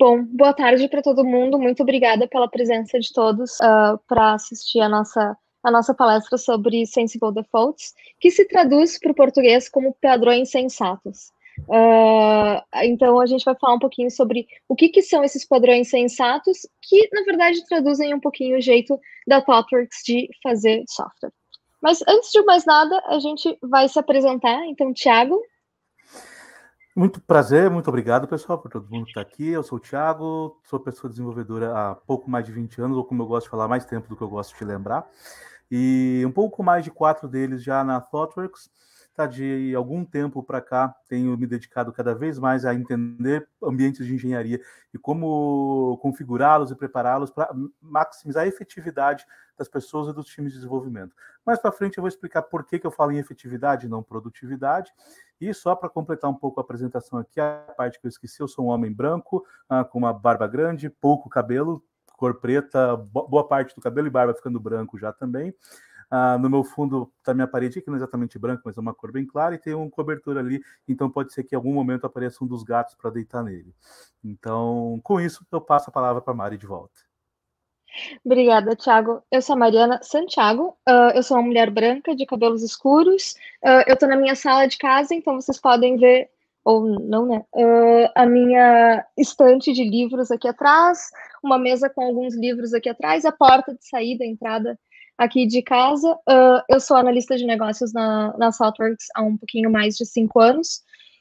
Bom, boa tarde para todo mundo. Muito obrigada pela presença de todos uh, ah, para assistir a nossa, a nossa palestra sobre Sensible Defaults, que se traduz para o português como padrões sensatos. Uh, então, a gente vai falar um pouquinho sobre o que, que são esses padrões sensatos, que na verdade traduzem um pouquinho o jeito da ThoughtWorks de fazer software. Mas antes de mais nada, a gente vai se apresentar. Então, Tiago, muito prazer, muito obrigado, pessoal, por todo mundo que está aqui. Eu sou o Thiago, sou pessoa desenvolvedora há pouco mais de 20 anos, ou como eu gosto de falar, mais tempo do que eu gosto de lembrar. E um pouco mais de quatro deles já na ThoughtWorks tá, de algum tempo para cá, tenho me dedicado cada vez mais a entender ambientes de engenharia e como configurá-los e prepará-los para maximizar a efetividade das pessoas e dos times de desenvolvimento. Mais para frente eu vou explicar por que, que eu falo em efetividade e não produtividade. E só para completar um pouco a apresentação aqui, a parte que eu esqueci, eu sou um homem branco, ah, com uma barba grande, pouco cabelo, cor preta, boa parte do cabelo e barba ficando branco já também. Ah, no meu fundo da tá minha parede, que não é exatamente branco, mas é uma cor bem clara, e tem uma cobertura ali, então pode ser que em algum momento apareça um dos gatos para deitar nele. Então, com isso, eu passo a palavra para Mari de volta. Obrigada, Thiago. Eu sou a Mariana Santiago, uh, eu sou uma mulher branca de cabelos escuros, uh, eu estou na minha sala de casa, então vocês podem ver, ou não, né, uh, a minha estante de livros aqui atrás, uma mesa com alguns livros aqui atrás, a porta de saída, a entrada aqui de casa. Uh, eu sou analista de negócios na, na Saltworks há um pouquinho mais de cinco anos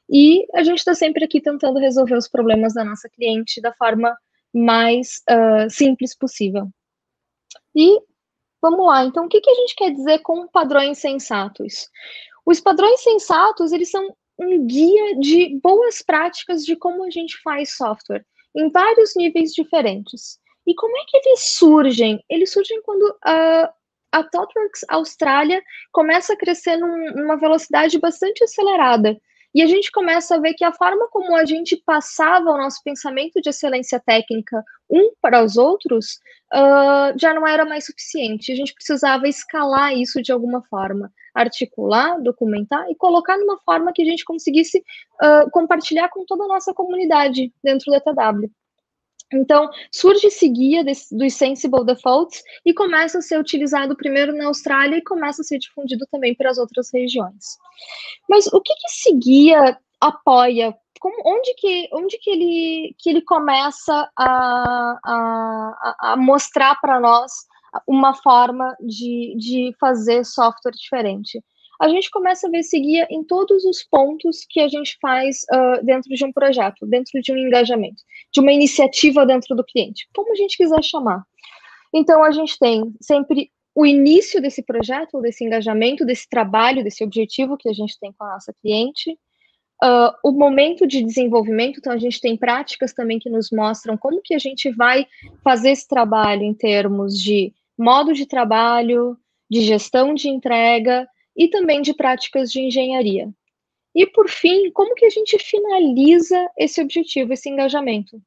e a gente está sempre aqui tentando resolver os problemas da nossa cliente da forma mais uh, simples possível. E vamos lá, então o que, que a gente quer dizer com padrões sensatos? Os padrões sensatos, eles são um guia de boas práticas de como a gente faz software em vários níveis diferentes. E como é que eles surgem? Eles surgem quando ah, a ThoughtWorks Austrália começa a crescer num, numa velocidade bastante acelerada. E a gente começa a ver que a forma como a gente passava o nosso pensamento de excelência técnica um para os outros uh, já não era mais suficiente. A gente precisava escalar isso de alguma forma, articular, documentar e colocar numa forma que a gente conseguisse uh, compartilhar com toda a nossa comunidade dentro da TW. Então, surge esse guia dos Sensible Defaults e começa a ser utilizado primeiro na Austrália e começa a ser difundido também para as outras regiões. Mas o que, que esse guia apoia? Como, onde que, onde que, ele, que ele começa a, a, a mostrar para nós uma forma de, de fazer software diferente? a gente começa a ver esse guia em todos os pontos que a gente faz uh, dentro de um projeto, dentro de um engajamento, de uma iniciativa dentro do cliente, como a gente quiser chamar. Então, a gente tem sempre o início desse projeto, desse engajamento, desse trabalho, desse objetivo que a gente tem com a nossa cliente, uh, o momento de desenvolvimento, então a gente tem práticas também que nos mostram como que a gente vai fazer esse trabalho em termos de modo de trabalho, de gestão de entrega, e também de práticas de engenharia. E por fim, como que a gente finaliza esse objetivo, esse engajamento?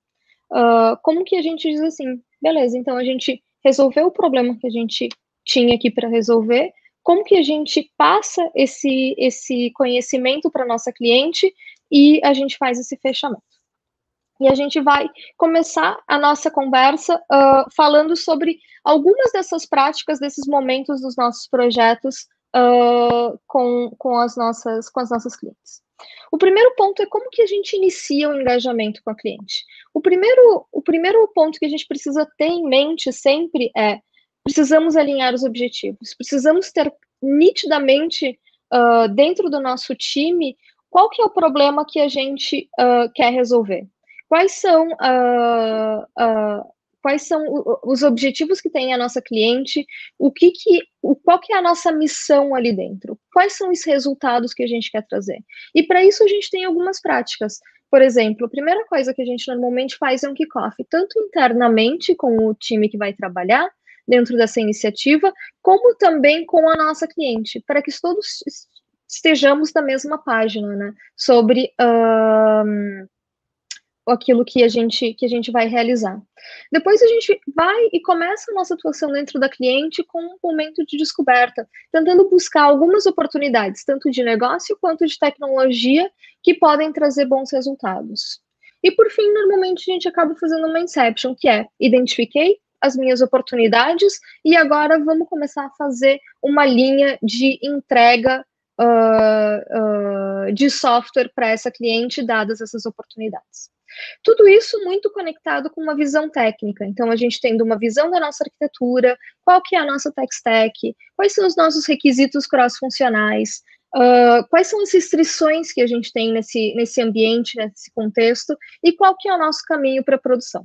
Uh, como que a gente diz assim, beleza, então a gente resolveu o problema que a gente tinha aqui para resolver, como que a gente passa esse, esse conhecimento para nossa cliente e a gente faz esse fechamento. E a gente vai começar a nossa conversa uh, falando sobre algumas dessas práticas, desses momentos dos nossos projetos uh, com, com, as nossas, com as nossas clientes. O primeiro ponto é como que a gente inicia o engajamento com a cliente. O primeiro, o primeiro ponto que a gente precisa ter em mente sempre é precisamos alinhar os objetivos, precisamos ter nitidamente uh, dentro do nosso time qual que é o problema que a gente uh, quer resolver. Quais são uh, quais são os objetivos que tem a nossa cliente, o que que, o, qual que é a nossa missão ali dentro, quais são os resultados que a gente quer trazer. E para isso a gente tem algumas práticas. Por exemplo, a primeira coisa que a gente normalmente faz é um kickoff, tanto internamente com o time que vai trabalhar dentro dessa iniciativa, como também com a nossa cliente, para que todos estejamos na mesma página, né? Sobre uh, aquilo que a gente que a gente vai realizar. Depois a gente vai e começa a nossa atuação dentro da cliente com um momento de descoberta, tentando buscar algumas oportunidades, tanto de negócio quanto de tecnologia, que podem trazer bons resultados. E por fim, normalmente a gente acaba fazendo uma inception, que é identifiquei as minhas oportunidades e agora vamos começar a fazer uma linha de entrega Uh, uh, de software para essa cliente, dadas essas oportunidades. Tudo isso muito conectado com uma visão técnica. Então, a gente tendo uma visão da nossa arquitetura, qual que é a nossa tech stack, quais são os nossos requisitos cross-funcionais, Uh, quais são as restrições que a gente tem nesse, nesse ambiente, nesse contexto, e qual que é o nosso caminho para a produção.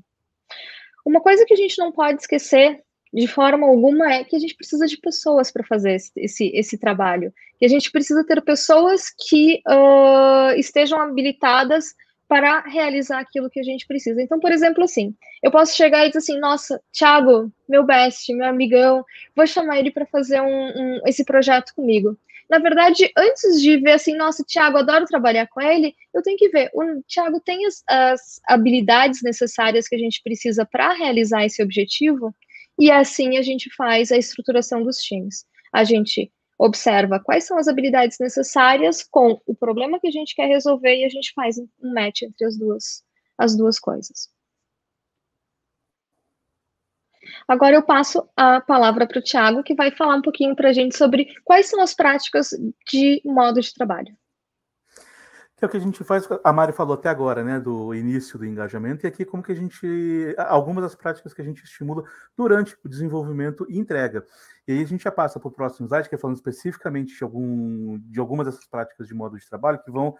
Uma coisa que a gente não pode esquecer de forma alguma é que a gente precisa de pessoas para fazer esse, esse, esse, trabalho, e a gente precisa ter pessoas que uh, estejam habilitadas para realizar aquilo que a gente precisa. Então, por exemplo, assim, eu posso chegar e dizer assim, nossa, Thiago, meu best, meu amigão, vou chamar ele para fazer um, um, esse projeto comigo. Na verdade, antes de ver assim, nossa, Thiago, adoro trabalhar com ele, eu tenho que ver, o Thiago tem as, as habilidades necessárias que a gente precisa para realizar esse objetivo? E assim a gente faz a estruturação dos times. A gente observa quais são as habilidades necessárias com o problema que a gente quer resolver e a gente faz um match entre as duas, as duas coisas. Agora eu passo a palavra para o Tiago, que vai falar um pouquinho para a gente sobre quais são as práticas de modo de trabalho que é o que a gente faz, a Mari falou até agora, né, do início do engajamento, e aqui como que a gente, algumas das práticas que a gente estimula durante o desenvolvimento e entrega. E aí a gente já passa para o próximo slide, que é falando especificamente de, algum, de algumas dessas práticas de modo de trabalho que vão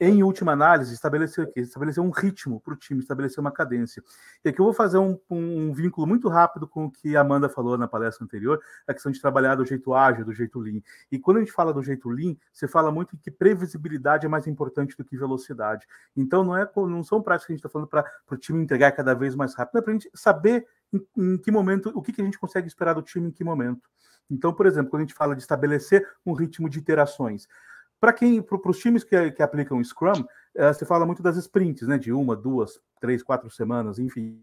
em última análise, estabelecer o Estabelecer um ritmo para o time, estabelecer uma cadência. E aqui eu vou fazer um, um, vínculo muito rápido com o que a Amanda falou na palestra anterior, a questão de trabalhar do jeito ágil, do jeito lean. E quando a gente fala do jeito lean, você fala muito que previsibilidade é mais importante do que velocidade. Então não, é, não são práticas que a gente está falando para o time entregar cada vez mais rápido, é para a gente saber em, em, que momento, o que, que a gente consegue esperar do time em que momento. Então, por exemplo, quando a gente fala de estabelecer um ritmo de iterações, para quem, para os times que, que aplicam Scrum, você eh, fala muito das sprints, né? De uma, duas, três, quatro semanas, enfim.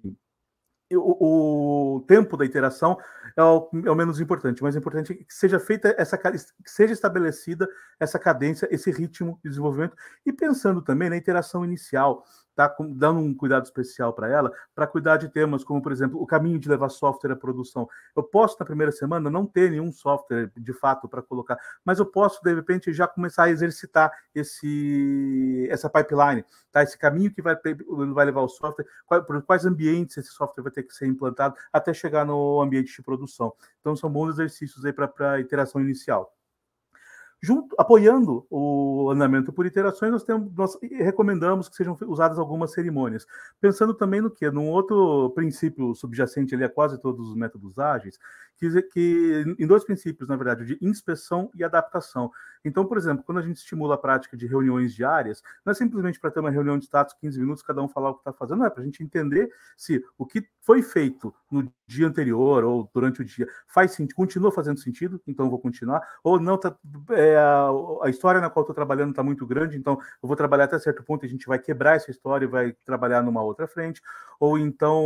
O, o tempo da iteração é o, é o menos importante, mas o importante é que seja feita essa que seja estabelecida essa cadência, esse ritmo de desenvolvimento, e pensando também na iteração inicial, está dando um cuidado especial para ela, para cuidar de temas como, por exemplo, o caminho de levar software à produção. Eu posso, na primeira semana, não ter nenhum software de fato para colocar, mas eu posso, de repente, já começar a exercitar esse, essa pipeline, tá? esse caminho que vai, vai levar o software, quais, por quais ambientes esse software vai ter que ser implantado até chegar no ambiente de produção. Então, são bons exercícios aí para a interação inicial. Junto, apoiando o andamento por iterações, nós, temos, nós recomendamos que sejam usadas algumas cerimônias. Pensando também no que? Num outro princípio subjacente ali a quase todos os métodos ágeis, que, que em dois princípios, na verdade, de inspeção e adaptação. Então, por exemplo, quando a gente estimula a prática de reuniões diárias, não é simplesmente para ter uma reunião de status 15 minutos, cada um falar o que está fazendo, não é para a gente entender se o que foi feito no dia anterior ou durante o dia faz sentido, continua fazendo sentido, então vou continuar, ou não está. É, a, a história na qual estou trabalhando está muito grande, então eu vou trabalhar até certo ponto, a gente vai quebrar essa história e vai trabalhar numa outra frente, ou então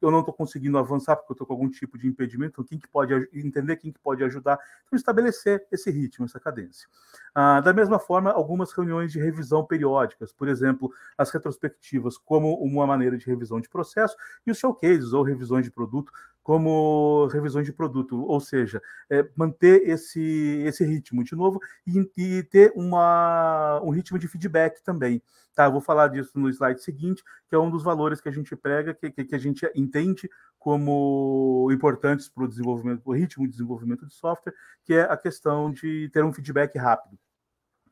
eu não estou conseguindo avançar porque eu estou com algum tipo de impedimento, então quem que pode entender, quem que pode ajudar, então estabelecer esse ritmo, essa cadência. Ah, da mesma forma, algumas reuniões de revisão periódicas, por exemplo, as retrospectivas como uma maneira de revisão de processo e os showcases ou revisões de produto como revisões de produto, ou seja, é, manter esse, esse ritmo de novo novo e, e ter uma, um ritmo de feedback também. Tá, eu vou falar disso no slide seguinte, que é um dos valores que a gente prega, que, que, que a gente entende como importantes para o desenvolvimento, o ritmo de desenvolvimento de software, que é a questão de ter um feedback rápido.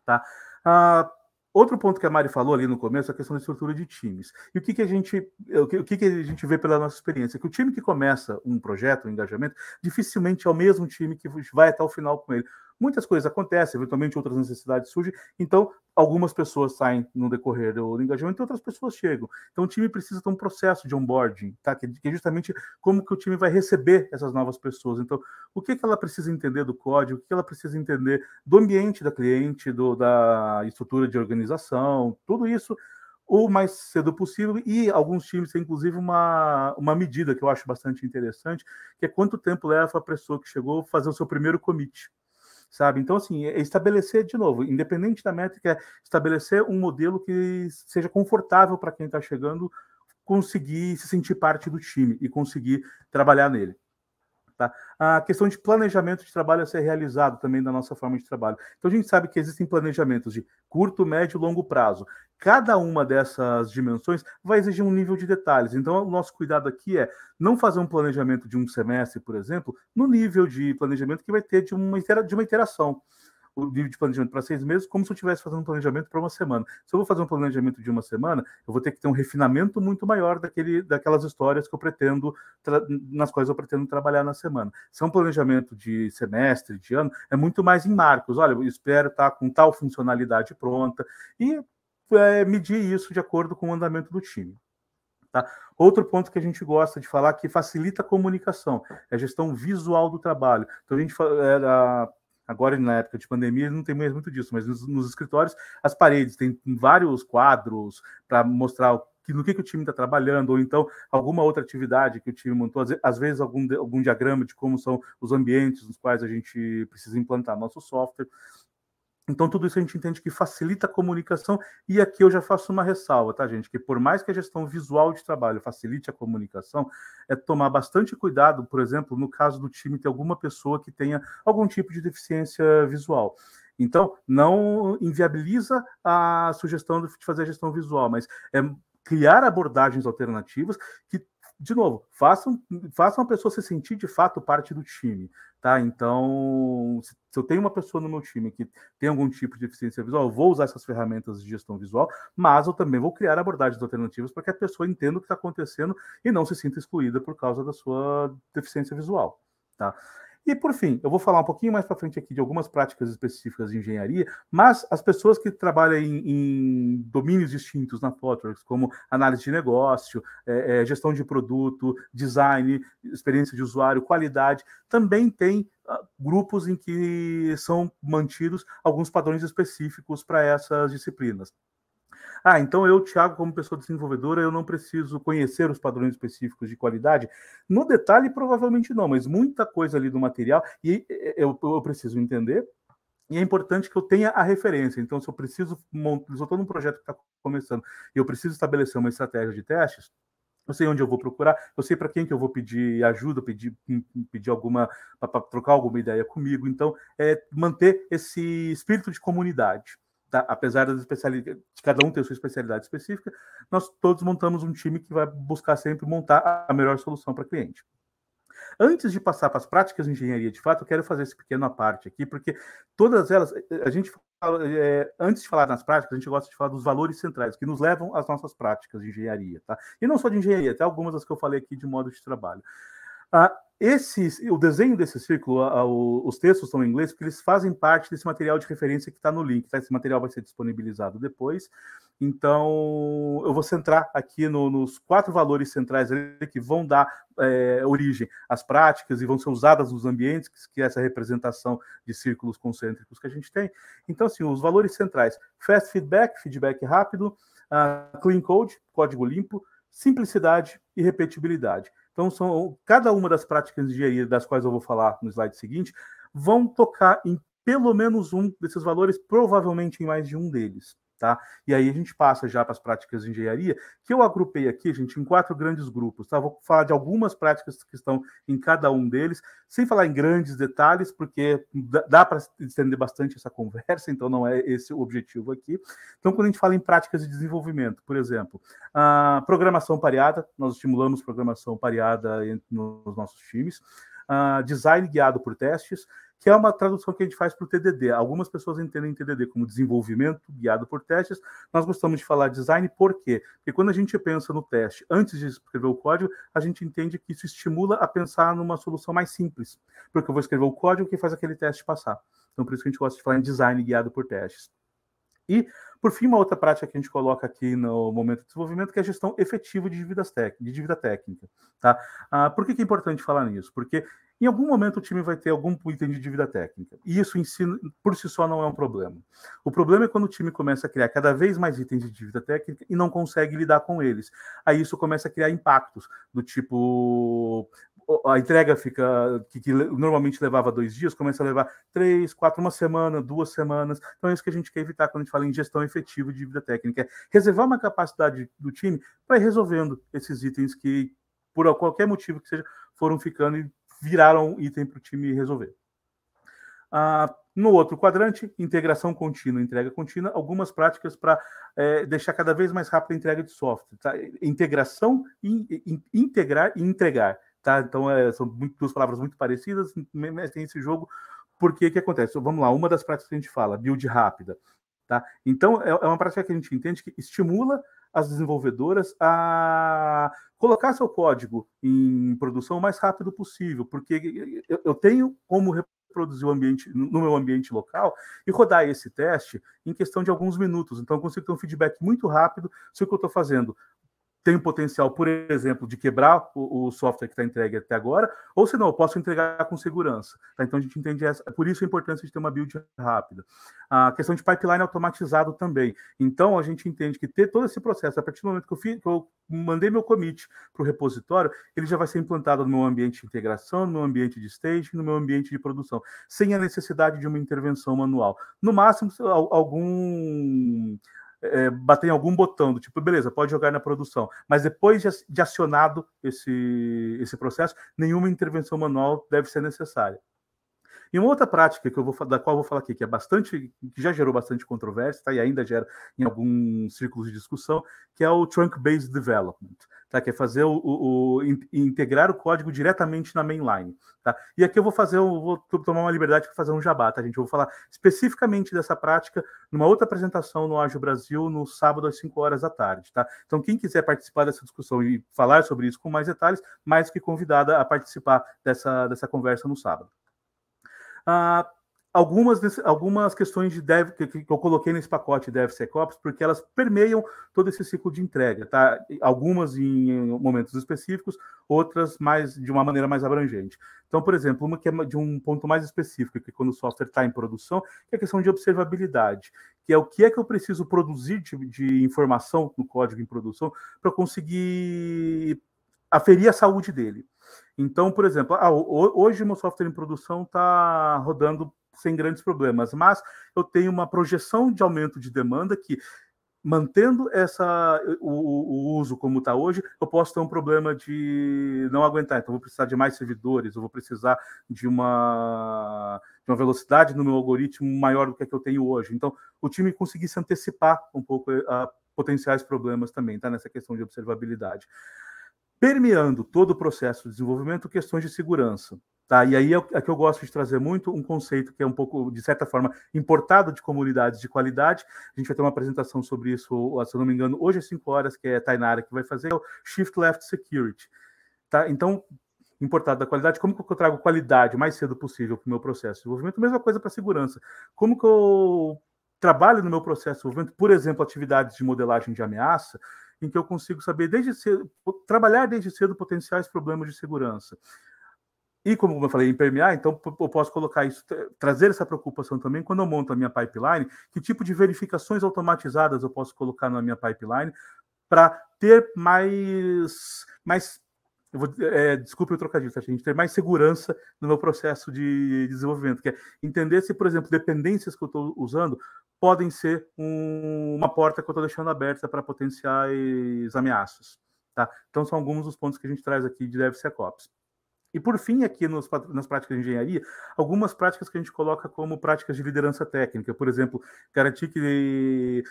Tá? Ah, outro ponto que a Mari falou ali no começo, é a questão da estrutura de times. E o que, que a gente, o que, o que, que a gente vê pela nossa experiência? Que o time que começa um projeto, um engajamento, dificilmente é o mesmo time que vai até o final com ele Muitas coisas acontecem, eventualmente outras necessidades surgem, então algumas pessoas saem no decorrer do engajamento e outras pessoas chegam. Então o time precisa ter um processo de onboarding, tá? que, é justamente como que o time vai receber essas novas pessoas. Então, o que, que ela precisa entender do código, o que ela precisa entender do ambiente da cliente, do, da estrutura de organização, tudo isso o mais cedo possível, e alguns times têm inclusive uma, uma medida que eu acho bastante interessante, que é quanto tempo leva a pessoa que chegou fazer o seu primeiro commit sabe? Então, assim, é estabelecer, de novo, independente da métrica, é estabelecer um modelo que seja confortável para quem está chegando conseguir se sentir parte do time e conseguir trabalhar nele. Tá? A questão de planejamento de trabalho a ser realizado também da nossa forma de trabalho. Então a gente sabe que existem planejamentos de curto, médio e longo prazo. Cada uma dessas dimensões vai exigir um nível de detalhes. Então o nosso cuidado aqui é não fazer um planejamento de um semestre, por exemplo, no nível de planejamento que vai ter de uma, de uma interação o livro de planejamento para seis meses, como se eu estivesse fazendo um planejamento para uma semana. Se eu vou fazer um planejamento de uma semana, eu vou ter que ter um refinamento muito maior daquele, daquelas histórias que eu pretendo, nas quais eu pretendo trabalhar na semana. Se é um planejamento de semestre, de ano, é muito mais em marcos. Olha, eu espero estar tá com tal funcionalidade pronta e é, medir isso de acordo com o andamento do time. Tá? Outro ponto que a gente gosta de falar que facilita a comunicação é a gestão visual do trabalho. Então a gente é, Agora, na época de pandemia, não tem mais muito disso, mas nos, nos escritórios, as paredes têm vários quadros para mostrar o que, no que, que o time está trabalhando, ou então alguma outra atividade que o time montou, às vezes algum, algum diagrama de como são os ambientes nos quais a gente precisa implantar nosso software. Então, tudo isso a gente entende que facilita a comunicação, e aqui eu já faço uma ressalva, tá, gente? Que por mais que a gestão visual de trabalho facilite a comunicação, é tomar bastante cuidado, por exemplo, no caso do time ter alguma pessoa que tenha algum tipo de deficiência visual. Então, não inviabiliza a sugestão de fazer a gestão visual, mas é criar abordagens alternativas que de novo, façam, façam a pessoa se sentir de fato parte do time, tá? Então, se eu tenho uma pessoa no meu time que tem algum tipo de deficiência visual, eu vou usar essas ferramentas de gestão visual, mas eu também vou criar abordagens alternativas para que a pessoa entenda o que está acontecendo e não se sinta excluída por causa da sua deficiência visual, tá? E por fim, eu vou falar um pouquinho mais para frente aqui de algumas práticas específicas de engenharia, mas as pessoas que trabalham em, em domínios distintos na ThoughtWorks, como análise de negócio, é, é, gestão de produto, design, experiência de usuário, qualidade, também tem ah, grupos em que são mantidos alguns padrões específicos para essas disciplinas. Ah, então eu, Thiago, como pessoa desenvolvedora, eu não preciso conhecer os padrões específicos de qualidade? No detalhe, provavelmente não, mas muita coisa ali do material, e eu, eu preciso entender, e é importante que eu tenha a referência. Então, se eu preciso, se eu estou num projeto que está começando, e eu preciso estabelecer uma estratégia de testes, eu sei onde eu vou procurar, eu sei para quem que eu vou pedir ajuda, pedir, hum, hum, pedir alguma, para trocar alguma ideia comigo. Então, é manter esse espírito de comunidade. Tá? apesar das de cada um ter sua especialidade específica, nós todos montamos um time que vai buscar sempre montar a melhor solução para o cliente. Antes de passar para as práticas de engenharia, de fato, eu quero fazer esse pequeno parte aqui, porque todas elas, eh, eh, a gente fala, é, antes de falar nas práticas, a gente gosta de falar dos valores centrais que nos levam às nossas práticas de engenharia, tá? E não só de engenharia, até algumas das que eu falei aqui de modo de trabalho. Ah, esse, o desenho desse círculo, a, o, os textos estão em inglês, porque eles fazem parte desse material de referência que está no link. Tá? Esse material vai ser disponibilizado depois. Então, eu vou centrar aqui no, nos quatro valores centrais que vão dar é, origem às práticas e vão ser usadas nos ambientes, que é essa representação de círculos concêntricos que a gente tem. Então, assim, os valores centrais: fast feedback, feedback rápido, uh, clean code, código limpo, simplicidade e repetibilidade. Então, são cada uma das práticas de engenharia das quais eu vou falar no slide seguinte, vão tocar em pelo menos um desses valores, provavelmente em mais de um deles. Tá? E aí a gente passa já para as práticas de engenharia, que eu agrupei aqui, gente, em quatro grandes grupos. Tá? Vou falar de algumas práticas que estão em cada um deles, sem falar em grandes detalhes, porque dá para estender bastante essa conversa, então não é esse o objetivo aqui. Então, quando a gente fala em práticas de desenvolvimento, por exemplo, a programação pareada, nós estimulamos programação pareada nos nossos times. design guiado por testes, que é uma tradução que a gente faz para o TDD. Algumas pessoas entendem TDD como desenvolvimento guiado por testes. Nós gostamos de falar design por quê? Porque quando a gente pensa no teste antes de escrever o código, a gente entende que isso estimula a pensar numa solução mais simples, porque eu vou escrever o código que faz aquele teste passar. Então, por isso que a gente gosta de falar em design guiado por testes. E, por fim, uma outra prática que a gente coloca aqui no momento de desenvolvimento, que é a gestão efetiva de, tec de dívida técnica. Tá? Ah, por que, que, é importante falar nisso? Porque em algum momento o time vai ter algum item de dívida técnica. E isso si, por si só não é um problema. O problema é quando o time começa a criar cada vez mais itens de dívida técnica e não consegue lidar com eles. Aí isso começa a criar impactos do tipo a entrega fica que, que, normalmente levava dois dias começa a levar três, quatro, uma semana, duas semanas. Então é isso que a gente quer evitar quando a gente fala em gestão efetiva de dívida técnica, é reservar uma capacidade do time para ir resolvendo esses itens que por qualquer motivo que seja foram ficando e viraram item para o time resolver. Ah, no outro quadrante, integração contínua, entrega contínua, algumas práticas para é, deixar cada vez mais rápida a entrega de software. Tá? Integração, integrar e entregar. Tá? Então, é, são muito, duas palavras muito parecidas, mas tem esse jogo. Porque que acontece? Então, vamos lá, uma das práticas que a gente fala, build rápida. Tá? Então, é, é uma prática que a gente entende que estimula as desenvolvedoras a colocar seu código em produção o mais rápido possível, porque eu tenho como reproduzir o ambiente no meu ambiente local e rodar esse teste em questão de alguns minutos. Então, eu consigo ter um feedback muito rápido se o que eu estou fazendo tem potencial, por exemplo, de quebrar o, o software que está entregue até agora, ou se não, eu posso entregar com segurança. Tá? Então a gente entende essa. É por isso a importância de ter uma build rápida. A questão de pipeline automatizado também. Então a gente entende que ter todo esse processo, a partir do momento que eu, fiz, que eu mandei meu commit para o repositório, ele já vai ser implantado no meu ambiente de integração, no meu ambiente de staging, no meu ambiente de produção, sem a necessidade de uma intervenção manual. No máximo, algum é, bater em algum botão do tipo, beleza, pode jogar na produção. Mas depois de acionado esse, esse processo, nenhuma intervenção manual deve ser necessária. E uma outra prática que eu vou, da qual eu vou falar aqui, que é bastante, que já gerou bastante controvérsia, tá? e ainda gera em alguns círculos de discussão, que é o trunk-based development tá? que é fazer o, o, o integrar o código diretamente na mainline. Tá? E aqui eu vou fazer, eu vou tomar uma liberdade para fazer um jabá, tá, gente? Eu vou falar especificamente dessa prática numa outra apresentação no Ágil Brasil, no sábado às 5 horas da tarde. Tá? Então, quem quiser participar dessa discussão e falar sobre isso com mais detalhes, mais que convidada a participar dessa, dessa conversa no sábado. Ah, algumas, algumas questões de dev que, que eu coloquei nesse pacote DevSecOps, porque elas permeiam todo esse ciclo de entrega, tá? Algumas em momentos específicos, outras mais de uma maneira mais abrangente. Então, por exemplo, uma que é de um ponto mais específico, que é quando o software está em produção, que é a questão de observabilidade, que é o que é que eu preciso produzir de, de informação no código em produção para conseguir aferir a saúde dele. Então, por exemplo, ah, hoje meu software em produção está rodando sem grandes problemas, mas eu tenho uma projeção de aumento de demanda que mantendo essa, o, o uso como está hoje, eu posso ter um problema de não aguentar. Então, eu vou precisar de mais servidores, eu vou precisar de uma, de uma velocidade no meu algoritmo maior do que, a que eu tenho hoje. Então, o time conseguir se antecipar um pouco eh, a potenciais problemas também, tá? Nessa questão de observabilidade. Permeando todo o processo de desenvolvimento, questões de segurança. Tá? E aí é, é que eu gosto de trazer muito um conceito que é um pouco, de certa forma, importado de comunidades de qualidade. A gente vai ter uma apresentação sobre isso, se eu não me engano, hoje às 5 horas, que é a Tainara que vai fazer, é o Shift Left Security. Tá? Então, importado da qualidade, como que eu trago qualidade o mais cedo possível para o meu processo de desenvolvimento? Mesma coisa para segurança. Como que eu trabalho no meu processo de desenvolvimento, por exemplo, atividades de modelagem de ameaça, em que eu consigo saber desde cedo, trabalhar desde cedo potenciais problemas de segurança. E como eu falei, impermear, então eu posso colocar isso, trazer essa preocupação também quando eu monto a minha pipeline, que tipo de verificações automatizadas eu posso colocar na minha pipeline para ter mais, mais eu vou, é, desculpe o trocadilho, a tá, gente? Ter mais segurança no meu processo de desenvolvimento, que é entender se, por exemplo, dependências que eu estou usando podem ser um, uma porta que eu estou deixando aberta para potenciais ameaças, tá? Então, são alguns dos pontos que a gente traz aqui de DevSecOps. E por fim, aqui nos, nas práticas de engenharia, algumas práticas que a gente coloca como práticas de liderança técnica, por exemplo, garantir que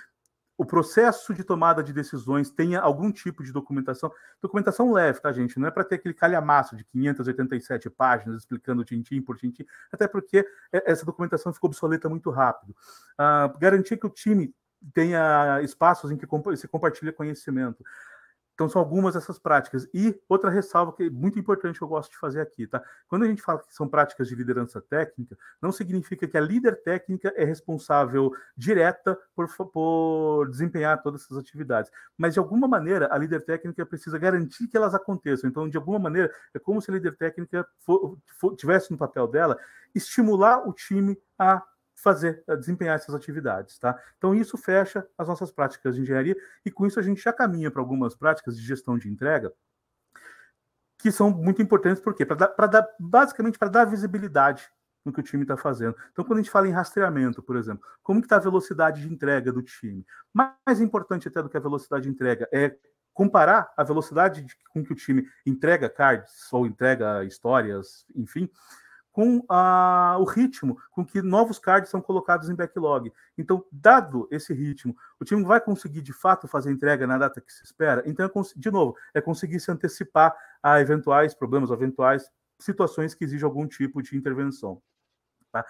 o processo de tomada de decisões tenha algum tipo de documentação. Documentação leve, tá, gente? Não é para ter aquele calhamaço de 587 páginas explicando tintim por tintim, até porque essa documentação ficou obsoleta muito rápido. Uh, garantir que o time tenha espaços em que se compartilha conhecimento. Então são algumas dessas práticas. E outra ressalva que é muito importante que eu gosto de fazer aqui, tá? Quando a gente fala que são práticas de liderança técnica, não significa que a líder técnica é responsável direta por, por desempenhar todas essas atividades. Mas de alguma maneira a líder técnica precisa garantir que elas aconteçam. Então, de alguma maneira, é como se a líder técnica for, for, tivesse no papel dela estimular o time a fazer, eh, desempenhar essas atividades, tá? Então isso fecha as nossas práticas de engenharia e com isso a gente já caminha para algumas práticas de gestão de entrega que são muito importantes porque para dar, basicamente para dar visibilidade no que o time está fazendo. Então, quando a gente fala em rastreamento, por exemplo, como que está a velocidade de entrega do time? Mais importante até do que a velocidade de entrega é comparar a velocidade com que o time entrega cards ou entrega histórias, enfim, com a, o ritmo com que novos cards são colocados em backlog. Então, dado esse ritmo, o time vai conseguir de fato fazer entrega na data que se espera? Então, é, de novo, é conseguir se antecipar a eventuais problemas, eventuais situações que exigem algum tipo de intervenção. Tá?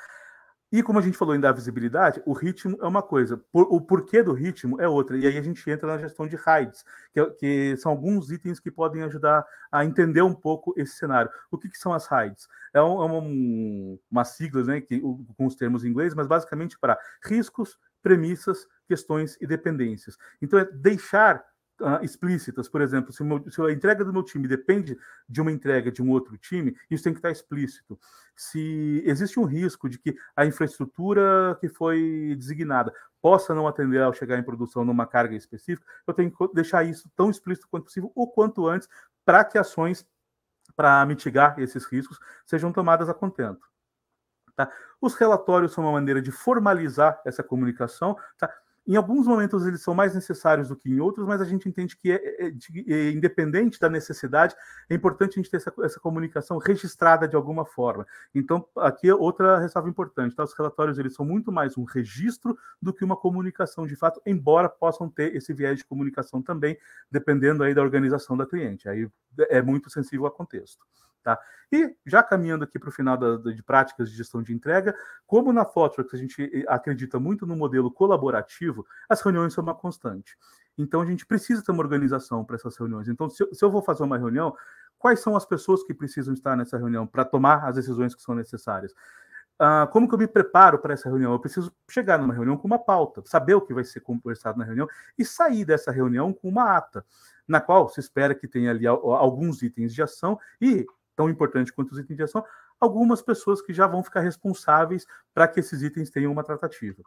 E como a gente falou em dar visibilidade, o ritmo é uma coisa, por, o porquê do ritmo é outra. E aí a gente entra na gestão de RAIDs, que, é, que, são alguns itens que podem ajudar a entender um pouco esse cenário. O que, que são as RAIDs? É, um, é uma, uma sigla né, que, com os termos em inglês, mas basicamente para riscos, premissas, questões e dependências. Então, é deixar uh, explícitas. Por exemplo, se, meu, se, a entrega do meu time depende de uma entrega de um outro time, isso tem que estar explícito. Se existe um risco de que a infraestrutura que foi designada possa não atender ao chegar em produção numa carga específica, eu tenho que deixar isso tão explícito quanto possível, o quanto antes, para que ações para mitigar esses riscos sejam tomadas a contento. Tá? Os relatórios são uma maneira de formalizar essa comunicação. Tá? Em alguns momentos eles são mais necessários do que em outros, mas a gente entende que, é, é, é, é independente da necessidade, é importante a gente ter essa, essa, comunicação registrada de alguma forma. Então, aqui é outra ressalva importante. Tá? Os relatórios eles são muito mais um registro do que uma comunicação de fato, embora possam ter esse viés de comunicação também, dependendo aí da organização da cliente. Aí é muito sensível ao contexto. Tá? E já caminhando aqui para o final da, de práticas de gestão de entrega, como na Thoughtworks a gente eh, acredita muito no modelo colaborativo, as reuniões são uma constante. Então a gente precisa ter uma organização para essas reuniões. Então, se eu, se eu vou fazer uma reunião, quais são as pessoas que precisam estar nessa reunião para tomar as decisões que são necessárias? Uh, como que eu me preparo para essa reunião? Eu preciso chegar numa reunião com uma pauta, saber o que vai ser conversado na reunião e sair dessa reunião com uma ata, na qual se espera que tenha ali alguns itens de ação e tão importante quanto os itens de ação, algumas pessoas que já vão ficar responsáveis para que esses itens tenham uma tratativa.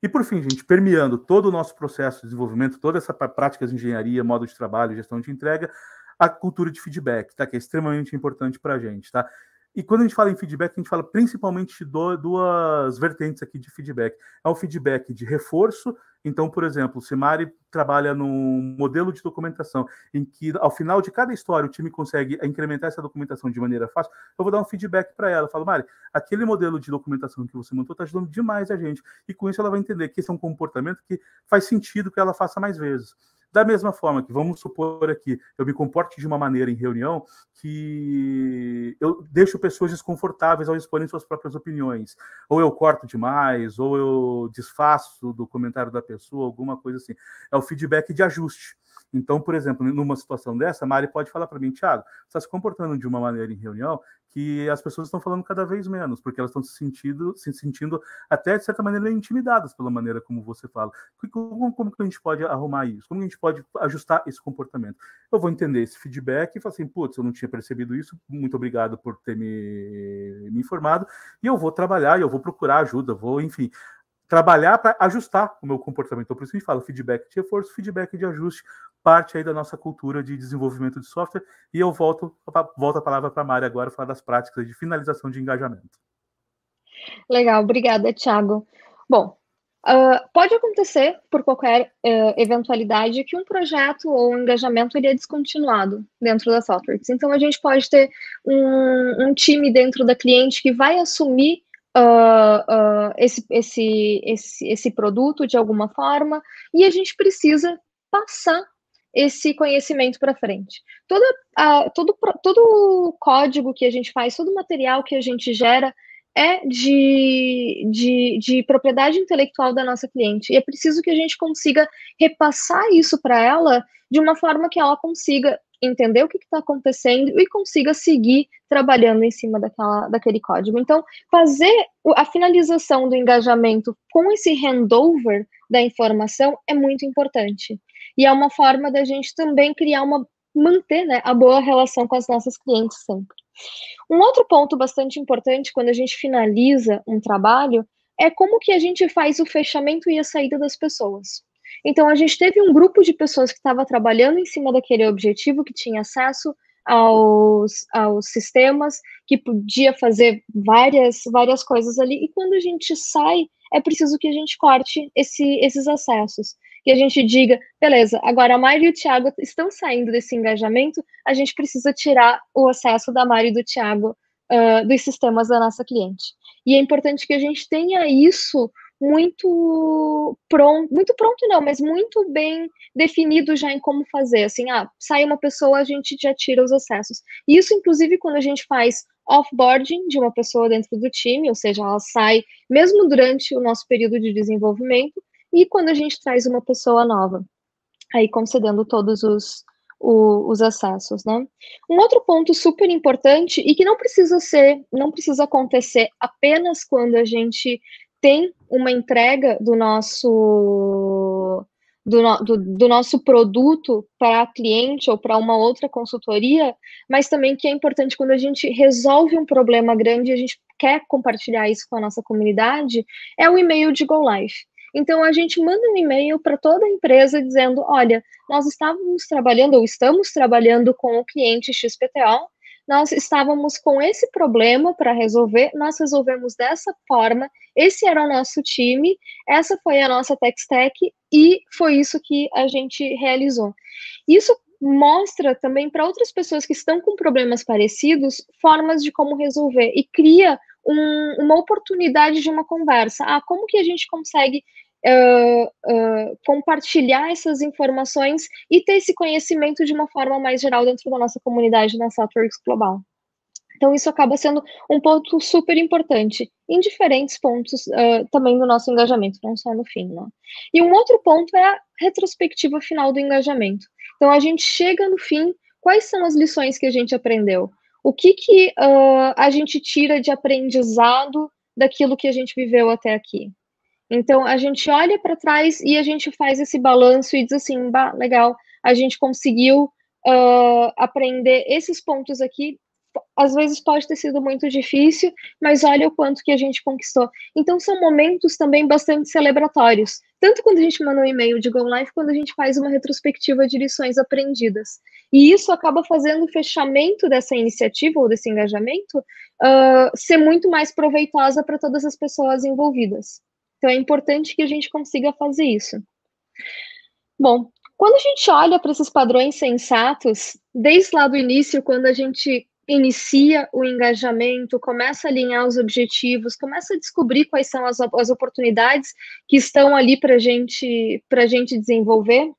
E por fim, gente, permeando todo o nosso processo de desenvolvimento, toda essa prática de engenharia, modo de trabalho, gestão de entrega, a cultura de feedback, tá? Que é extremamente importante para a gente, tá? E quando a gente fala em feedback, a gente fala principalmente de duas vertentes aqui de feedback. É o feedback de reforço então, por exemplo, se Mari trabalha num modelo de documentação em que, ao final de cada história, o time consegue incrementar essa documentação de maneira fácil, eu vou dar um feedback para ela. Eu falo, Mari, aquele modelo de documentação que você montou está ajudando demais a gente. E com isso ela vai entender que esse é um comportamento que faz sentido que ela faça mais vezes. Da mesma forma que, vamos supor aqui, eu me comporte de uma maneira em reunião que eu deixo pessoas desconfortáveis ao exporem suas próprias opiniões. Ou eu corto demais, ou eu desfaço do comentário da pessoa, alguma coisa assim. É o feedback de ajuste. Então, por exemplo, numa situação dessa, a Mari pode falar para mim, Thiago, você está se comportando de uma maneira em reunião que as pessoas estão falando cada vez menos, porque elas estão se sentindo, se sentindo até de certa maneira intimidadas pela maneira como você fala. Como, como que a gente pode arrumar isso? Como a gente pode ajustar esse comportamento? Eu vou entender esse feedback e falar assim, putz, eu não tinha percebido isso, muito obrigado por ter me, me informado, e eu vou trabalhar, eu vou procurar ajuda, vou, enfim, trabalhar para ajustar o meu comportamento. Então, por isso a gente fala feedback de reforço, feedback de ajuste, parte aí da nossa cultura de desenvolvimento de software. E eu volto, volto a palavra para a Mari agora falar das práticas de finalização de engajamento. Legal, obrigada, Thiago. Bom, uh, pode acontecer, por qualquer uh, eventualidade, que um projeto ou um engajamento ele é descontinuado dentro da software. Então, a gente pode ter um, um time dentro da cliente que vai assumir uh, esse, esse, esse, esse produto de alguma forma, e a gente precisa passar esse conhecimento para frente. Toda, uh, todo, todo código que a gente faz, todo material que a gente gera é de, de, de propriedade intelectual da nossa cliente. E é preciso que a gente consiga repassar isso para ela de uma forma que ela consiga entender o que está acontecendo e consiga seguir trabalhando em cima daquela, daquele código. Então, fazer a finalização do engajamento com esse handover da informação é muito importante. E é uma forma da gente também criar uma, manter né, a boa relação com as nossas clientes sempre. Um outro ponto bastante importante quando a gente finaliza um trabalho é como que a gente faz o fechamento e a saída das pessoas. Então, a gente teve um grupo de pessoas que estava trabalhando em cima daquele objetivo, que tinha acesso aos, aos sistemas, que podia fazer várias, várias coisas ali. E quando a gente sai, é preciso que a gente corte esse, esses acessos. Que a gente diga, beleza, agora a Mari e o Tiago estão saindo desse engajamento, a gente precisa tirar o acesso da Mari e do Tiago uh, dos sistemas da nossa cliente. E é importante que a gente tenha isso muito pronto, muito pronto não, mas muito bem definido já em como fazer, assim, ah, sai uma pessoa, a gente já tira os acessos. Isso, inclusive, quando a gente faz offboarding de uma pessoa dentro do time, ou seja, ela sai mesmo durante o nosso período de desenvolvimento, e quando a gente traz uma pessoa nova, aí concedendo todos os, o, os acessos, né? Um outro ponto super importante e que não precisa ser, não precisa acontecer apenas quando a gente tem uma entrega do nosso do, no, do, do nosso produto para cliente ou para uma outra consultoria, mas também que é importante quando a gente resolve um problema grande e a gente quer compartilhar isso com a nossa comunidade, é o e-mail de Go Live. Então a gente manda um e-mail para toda a empresa dizendo: olha, nós estávamos trabalhando ou estamos trabalhando com o cliente XPTO nós estávamos com esse problema para resolver, nós resolvemos dessa forma, esse era o nosso time, essa foi a nossa tech stack e foi isso que a gente realizou. Isso mostra também para outras pessoas que estão com problemas parecidos formas de como resolver e cria um, uma oportunidade de uma conversa. Ah, como que a gente consegue compartilhar essas informações e ter esse conhecimento de uma forma mais geral dentro da nossa comunidade na SaltWorks Global. Então, isso acaba sendo um ponto super importante, em diferentes pontos uh, também do nosso engajamento, não só no fim. Né? E um outro ponto é a retrospectiva final do engajamento. Então, a gente chega no fim, quais são as lições que a gente aprendeu? O que, que uh, a gente tira de aprendizado daquilo que a gente viveu até aqui? Então a gente olha para trás e a gente faz esse balanço e diz assim, bah, legal, a gente conseguiu uh, aprender esses pontos aqui. Às vezes pode ter sido muito difícil, mas olha o quanto que a gente conquistou. Então são momentos também bastante celebratórios, tanto quando a gente manda um e-mail de Go Live, quando a gente faz uma retrospectiva de lições aprendidas. E isso acaba fazendo o fechamento dessa iniciativa ou desse engajamento uh, ser muito mais proveitosa para todas as pessoas envolvidas. Então é importante que a gente consiga fazer isso. Bom, quando a gente olha para esses padrões sensatos, desde lá do início, quando a gente inicia o engajamento, começa a alinhar os objetivos, começa a descobrir quais são as, as oportunidades que estão ali para gente, a gente desenvolver,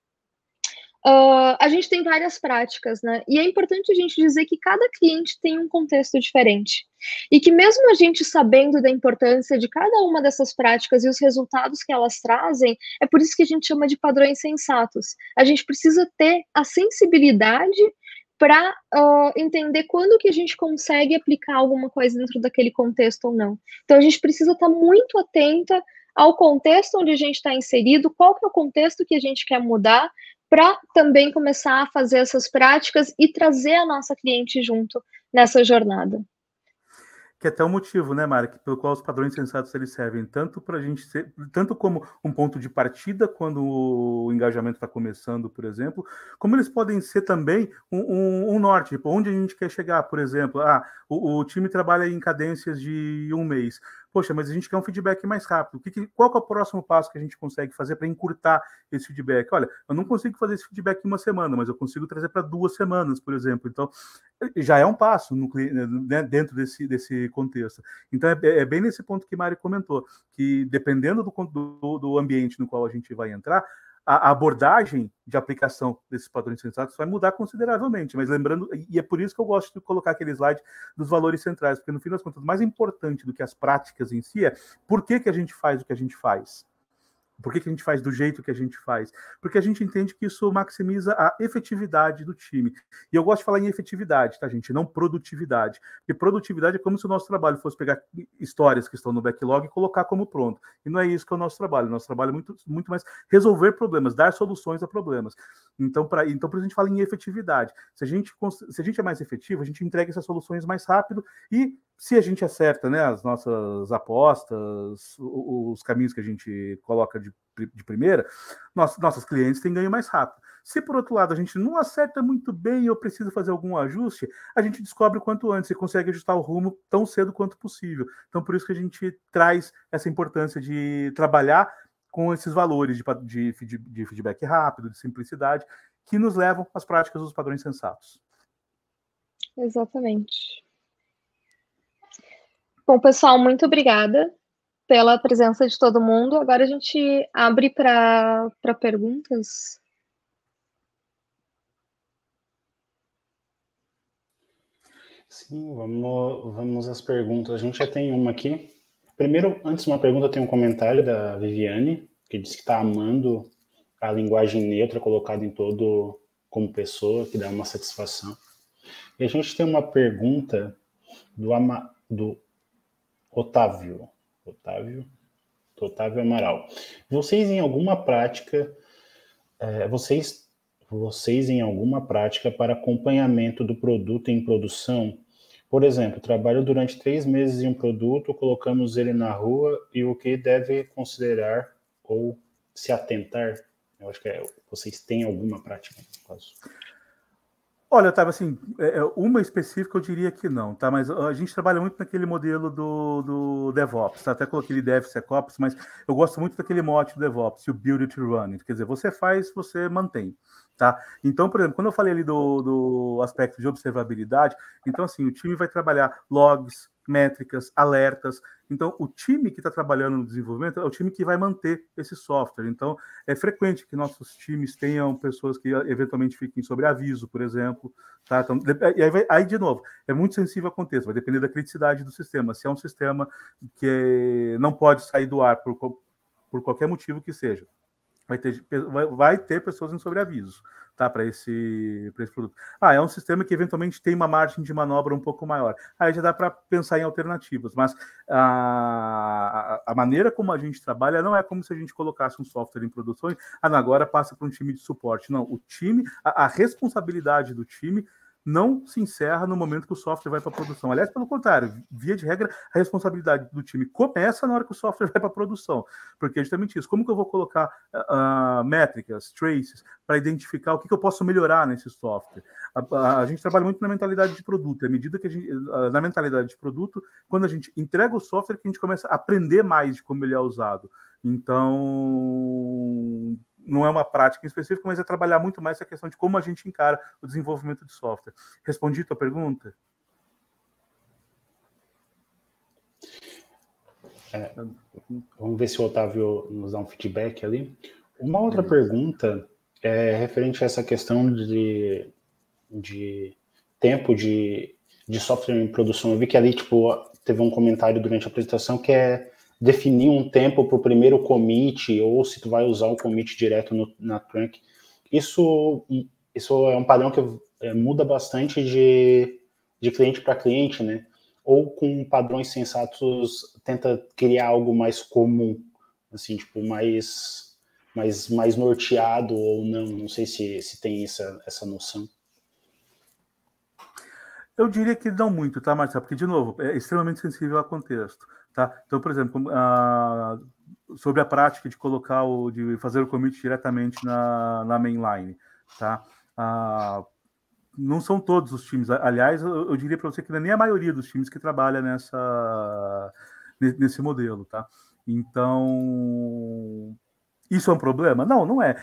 Uh, a gente tem várias práticas, né? E é importante a gente dizer que cada cliente tem um contexto diferente. E que, mesmo a gente sabendo da importância de cada uma dessas práticas e os resultados que elas trazem, é por isso que a gente chama de padrões sensatos. A gente precisa ter a sensibilidade para uh, ah, entender quando que a gente consegue aplicar alguma coisa dentro daquele contexto ou não. Então a gente precisa estar tá muito atenta ao contexto onde a gente está inserido, qual que é o contexto que a gente quer mudar, para também começar a fazer essas práticas e trazer a nossa cliente junto nessa jornada. Que é até o motivo, né, Mara, pelo qual os padrões sensatos eles servem tanto para a gente ser, tanto como um ponto de partida quando o engajamento está começando, por exemplo, como eles podem ser também um, um, um, norte, tipo, onde a gente quer chegar, por exemplo, ah, o, o time trabalha em cadências de um mês, poxa, mas a gente quer um feedback mais rápido. O que, que qual que é o próximo passo que a gente consegue fazer para encurtar esse feedback? Olha, eu não consigo fazer esse feedback em uma semana, mas eu consigo trazer para duas semanas, por exemplo. Então, eh, já é um passo no, né, né, dentro desse, desse contexto. Então, é, é, bem nesse ponto que Mário comentou, que dependendo do, do, do ambiente no qual a gente vai entrar, a, abordagem de aplicação desses padrões sensatos vai mudar consideravelmente. Mas lembrando, e é por isso que eu gosto de colocar aquele slide dos valores centrais, porque no fim das contas, mais importante do que as práticas em si é por que, que a gente faz o que a gente faz. Por que, que a gente faz do jeito que a gente faz? Porque a gente entende que isso maximiza a efetividade do time. E eu gosto de falar em efetividade, tá, gente? Não produtividade. Porque produtividade é como se o nosso trabalho fosse pegar histórias que estão no backlog e colocar como pronto. E não é isso que é o nosso trabalho. O nosso trabalho é muito, muito mais resolver problemas, dar soluções a problemas. Então, para então, isso a gente fala em efetividade. Se a gente, se a gente é mais efetivo, a gente entrega essas soluções mais rápido e se a gente acerta né, as nossas apostas, os caminhos que a gente coloca de, de primeira, nossos, nossos clientes têm ganho mais rápido. Se por outro lado a gente não acerta muito bem e eu preciso fazer algum ajuste, a gente descobre quanto antes e consegue ajustar o rumo tão cedo quanto possível. Então por isso que a gente traz essa importância de trabalhar com esses valores de, de, de feedback rápido, de simplicidade, que nos levam às práticas dos padrões sensatos. Exatamente. Bom, pessoal, muito obrigada pela presença de todo mundo. Agora a gente abre para perguntas. Sim, vamos, vamos às perguntas. A gente já tem uma aqui. Primeiro, antes de uma pergunta, tem um comentário da Viviane, que diz que está amando a linguagem neutra colocada em todo como pessoa, que dá uma satisfação. E a gente tem uma pergunta do, Ama, do Otávio. Otávio. Otávio Amaral. Vocês em alguma prática, é, vocês, vocês em alguma prática para acompanhamento do produto em produção? Por exemplo, trabalho durante três meses em um produto, colocamos ele na rua e o que deve considerar ou se atentar? Eu acho que é, vocês têm alguma prática no caso. Olha, tava assim, é, é, uma específica eu diria que não, tá? Mas a gente trabalha muito naquele modelo do, do DevOps, tá? até coloquei ele DevSecOps, mas eu gosto muito daquele mote do DevOps, o Build It Run, quer dizer, você faz, você mantém, tá? Então, por exemplo, quando eu falei ali do, do aspecto de observabilidade, então, assim, o time vai trabalhar logs, métricas, alertas. Então, o time que está trabalhando no desenvolvimento é o time que vai manter esse software. Então, é frequente que nossos times tenham pessoas que ah, eventualmente fiquem sobre aviso, por exemplo. Tá? Então, é, e aí, aí, de novo, é muito sensível ao contexto, vai depender da criticidade do sistema. Se é um sistema que não pode sair do ar por, por qualquer motivo que seja, vai ter, vai ter pessoas em sobreaviso tá, para esse, esse produto. Ah, é um sistema que eventualmente tem uma margem de manobra um pouco maior. Aí já dá para pensar em alternativas, mas a, a maneira como a gente trabalha não é como se a gente colocasse um software em produção ah, agora passa para um time de suporte. Não, o time, a, a responsabilidade do time não se encerra no momento que o software vai para produção. Aliás, pelo contrário, via de regra, a responsabilidade do time começa na hora que o software vai para produção, porque é justamente isso. Como que eu vou colocar uh, métricas, traces, para identificar o que, que, eu posso melhorar nesse software? A, a, a, gente trabalha muito na mentalidade de produto. À medida que a gente, ah, na mentalidade de produto, quando a gente entrega o software, que a gente começa a aprender mais de como ele é usado. Então, não é uma prática em específico, mas é trabalhar muito mais essa questão de como a gente encara o desenvolvimento de software. Respondi a tua pergunta? É, vamos ver se o Otávio nos dá um feedback ali. Uma outra pergunta é referente a essa questão de, de tempo de, de software em produção. Eu vi que ali tipo, teve um comentário durante a apresentação que é definir um tempo para o primeiro commit ou se tu vai usar um commit direto no, na trunk. Isso, isso é um padrão que é, muda bastante de, de cliente para cliente, né? Ou com padrões sensatos tenta criar algo mais comum, assim, tipo, mais mais, mais norteado ou não. Não sei se, se tem essa, essa noção. Eu diria que não muito, tá, Marcelo? Porque, de novo, é extremamente sensível ao contexto. Tá? Então, por exemplo, a, ah, sobre a prática de colocar o de fazer o commit diretamente na, na mainline, tá? Ah, não são todos os times. Aliás, eu, eu diria para você que é nem a maioria dos times que trabalha nessa nesse modelo, tá? Então, isso é um problema? Não, não é.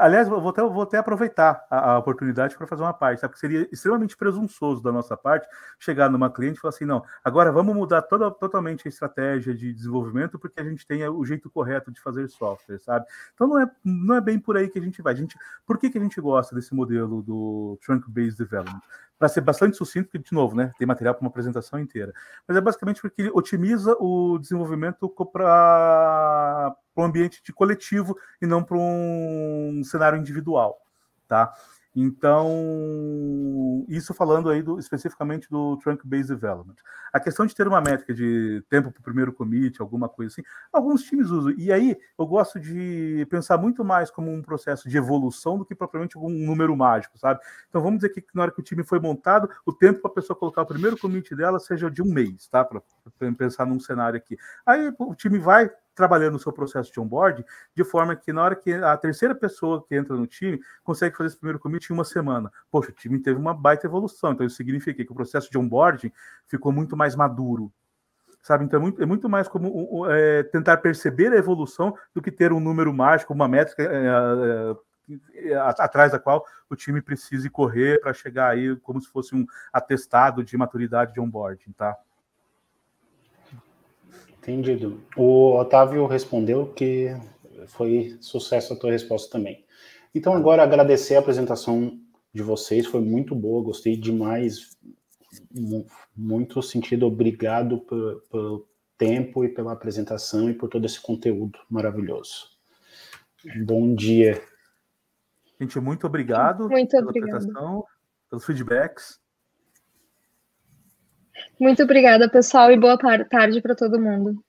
Aliás, vou até, vou até aproveitar a, a oportunidade para fazer uma parte, porque seria extremamente presunçoso da nossa parte chegar numa cliente e falar assim: não, agora vamos mudar toda, totalmente a estratégia de desenvolvimento porque a gente tem é, o jeito correto de fazer software, sabe? Então não é, não é bem por aí que a gente vai. A gente, por que, que a gente gosta desse modelo do trunk-based development? para ser bastante sucinto, porque, de novo, né, tem material para uma apresentação inteira. Mas é basicamente porque ele otimiza o desenvolvimento para para um ambiente de coletivo e não para um cenário individual, tá? Então, isso falando aí do, especificamente do Trunk Based Development. A questão de ter uma métrica de tempo para o primeiro commit, alguma coisa assim, alguns times usam. E aí eu gosto de pensar muito mais como um processo de evolução do que propriamente um número mágico, sabe? Então vamos dizer que na hora que o time foi montado, o tempo para a pessoa colocar o primeiro commit dela seja de um mês, tá? Para pensar num cenário aqui. Aí o time vai, trabalhando no seu processo de onboard, de forma que na hora que a terceira pessoa que entra no time consegue fazer esse primeiro commit em uma semana. Poxa, o time teve uma baita evolução, então isso significa que o processo de onboarding ficou muito mais maduro, sabe? Então é muito, é muito mais como é, tentar perceber a evolução do que ter um número mágico, uma métrica é, é, é atrás da qual o time precise correr para chegar aí como se fosse um atestado de maturidade de onboarding, tá? Entendido. O Otávio respondeu que foi sucesso a tua resposta também. Então, agora agradecer a apresentação de vocês, foi muito boa, gostei demais, muito sentido, obrigado pelo tempo e pela apresentação e por todo esse conteúdo maravilhoso. Bom dia. Gente, muito obrigado muito pela obrigado. apresentação, pelos feedbacks. Muito obrigada, pessoal, e boa tarde para todo mundo.